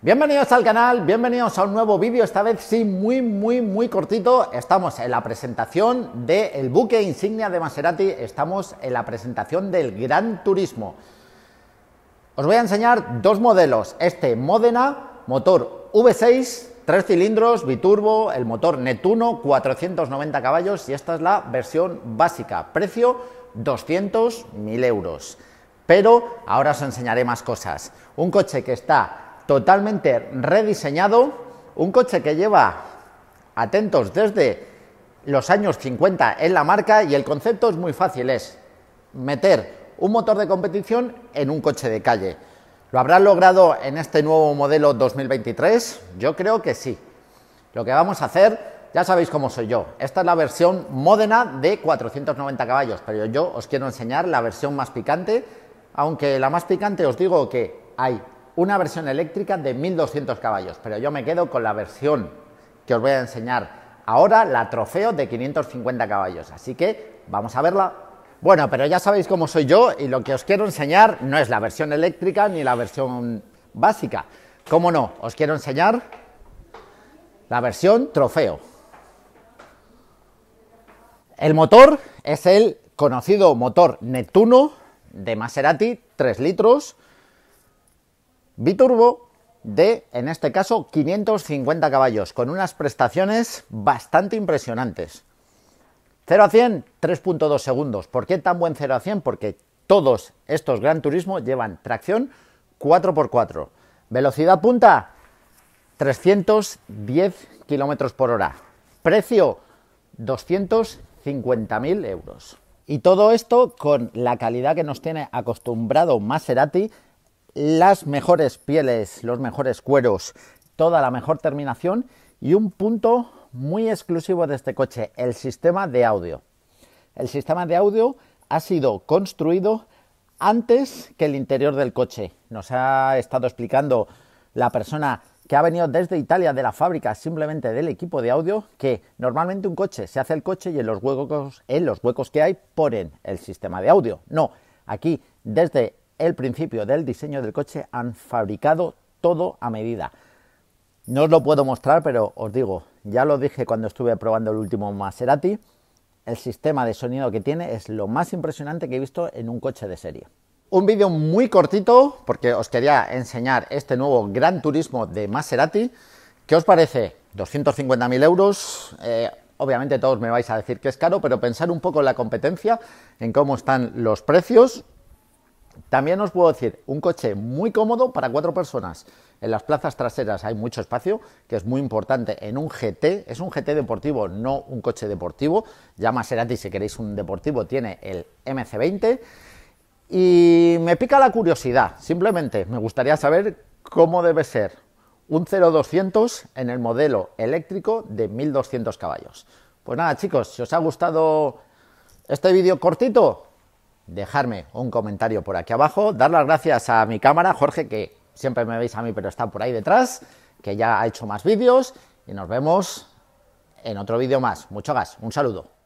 Bienvenidos al canal, bienvenidos a un nuevo vídeo, esta vez sí muy muy muy cortito, estamos en la presentación del buque insignia de Maserati, estamos en la presentación del Gran Turismo. Os voy a enseñar dos modelos, este Modena, motor V6, tres cilindros, biturbo, el motor Netuno, 490 caballos y esta es la versión básica, precio 200.000 euros. Pero ahora os enseñaré más cosas, un coche que está totalmente rediseñado, un coche que lleva, atentos, desde los años 50 en la marca y el concepto es muy fácil, es meter un motor de competición en un coche de calle. ¿Lo habrá logrado en este nuevo modelo 2023? Yo creo que sí. Lo que vamos a hacer, ya sabéis cómo soy yo. Esta es la versión Módena de 490 caballos, pero yo os quiero enseñar la versión más picante, aunque la más picante os digo que hay una versión eléctrica de 1200 caballos, pero yo me quedo con la versión que os voy a enseñar ahora, la trofeo de 550 caballos, así que vamos a verla. Bueno, pero ya sabéis cómo soy yo y lo que os quiero enseñar no es la versión eléctrica ni la versión básica. ¿Cómo no? Os quiero enseñar la versión trofeo. El motor es el conocido motor Neptuno de Maserati, 3 litros, biturbo de, en este caso, 550 caballos, con unas prestaciones bastante impresionantes. 0 a 100, 3.2 segundos. ¿Por qué tan buen 0 a 100? Porque todos estos Gran Turismo llevan tracción 4x4. Velocidad punta, 310 km por hora. Precio, 250.000 euros. Y todo esto con la calidad que nos tiene acostumbrado Maserati las mejores pieles, los mejores cueros, toda la mejor terminación y un punto muy exclusivo de este coche, el sistema de audio. El sistema de audio ha sido construido antes que el interior del coche. Nos ha estado explicando la persona que ha venido desde Italia de la fábrica, simplemente del equipo de audio, que normalmente un coche se hace el coche y en los huecos, en los huecos que hay ponen el sistema de audio. No, aquí desde el principio del diseño del coche, han fabricado todo a medida. No os lo puedo mostrar, pero os digo, ya lo dije cuando estuve probando el último Maserati, el sistema de sonido que tiene es lo más impresionante que he visto en un coche de serie. Un vídeo muy cortito, porque os quería enseñar este nuevo Gran Turismo de Maserati. ¿Qué os parece? 250.000 euros. Eh, obviamente todos me vais a decir que es caro, pero pensar un poco en la competencia, en cómo están los precios también os puedo decir, un coche muy cómodo para cuatro personas. En las plazas traseras hay mucho espacio, que es muy importante. En un GT, es un GT deportivo, no un coche deportivo. Ya Maserati, si queréis un deportivo, tiene el MC20. Y me pica la curiosidad, simplemente me gustaría saber cómo debe ser un 0200 en el modelo eléctrico de 1200 caballos. Pues nada, chicos, si os ha gustado este vídeo cortito, dejarme un comentario por aquí abajo, dar las gracias a mi cámara, Jorge, que siempre me veis a mí, pero está por ahí detrás, que ya ha hecho más vídeos y nos vemos en otro vídeo más. Mucho gas, un saludo.